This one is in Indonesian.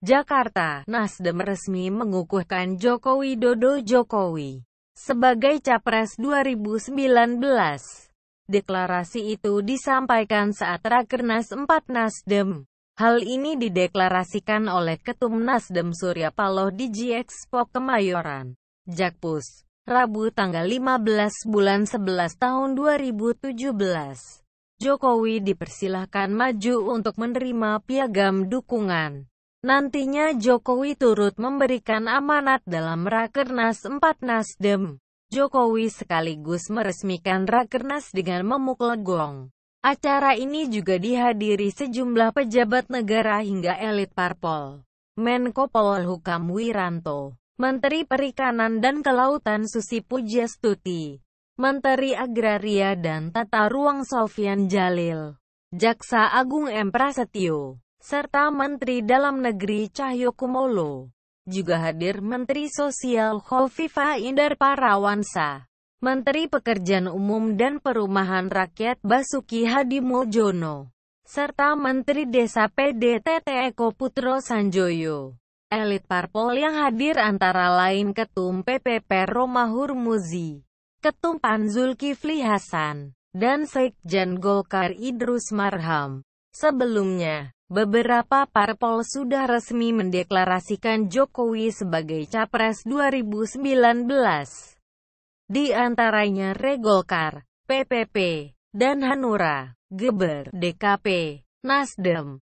Jakarta, Nasdem resmi mengukuhkan Jokowi Dodo Jokowi sebagai Capres 2019. Deklarasi itu disampaikan saat Rakernas 4 Nasdem. Hal ini dideklarasikan oleh Ketum Nasdem Surya Paloh di GXPO Kemayoran, Jakpus, Rabu tanggal 15 bulan 11 tahun 2017. Jokowi dipersilahkan maju untuk menerima piagam dukungan. Nantinya Jokowi turut memberikan amanat dalam Rakernas 4 Nasdem. Jokowi sekaligus meresmikan Rakernas dengan memukul gong. Acara ini juga dihadiri sejumlah pejabat negara hingga elit parpol. Menko Polhukam Wiranto, Menteri Perikanan dan Kelautan Susi Pujastuti, Menteri Agraria dan Tata Ruang Sofian Jalil, Jaksa Agung M. Prasetyo, serta Menteri Dalam Negeri Cahyokumolo. Juga hadir Menteri Sosial Khofifa Indar Parawansa, Menteri Pekerjaan Umum dan Perumahan Rakyat Basuki Hadi Mojono, serta Menteri Desa PDTT Eko Putro Sanjoyo. Elit parpol yang hadir antara lain Ketum PPP Roma Hurmuzi, Ketum Panzul Kifli Hasan, dan Sekjen Golkar Idrus Marham. Sebelumnya, beberapa parpol sudah resmi mendeklarasikan Jokowi sebagai Capres 2019. Di antaranya Regolkar, PPP, dan Hanura, Geber, DKP, Nasdem,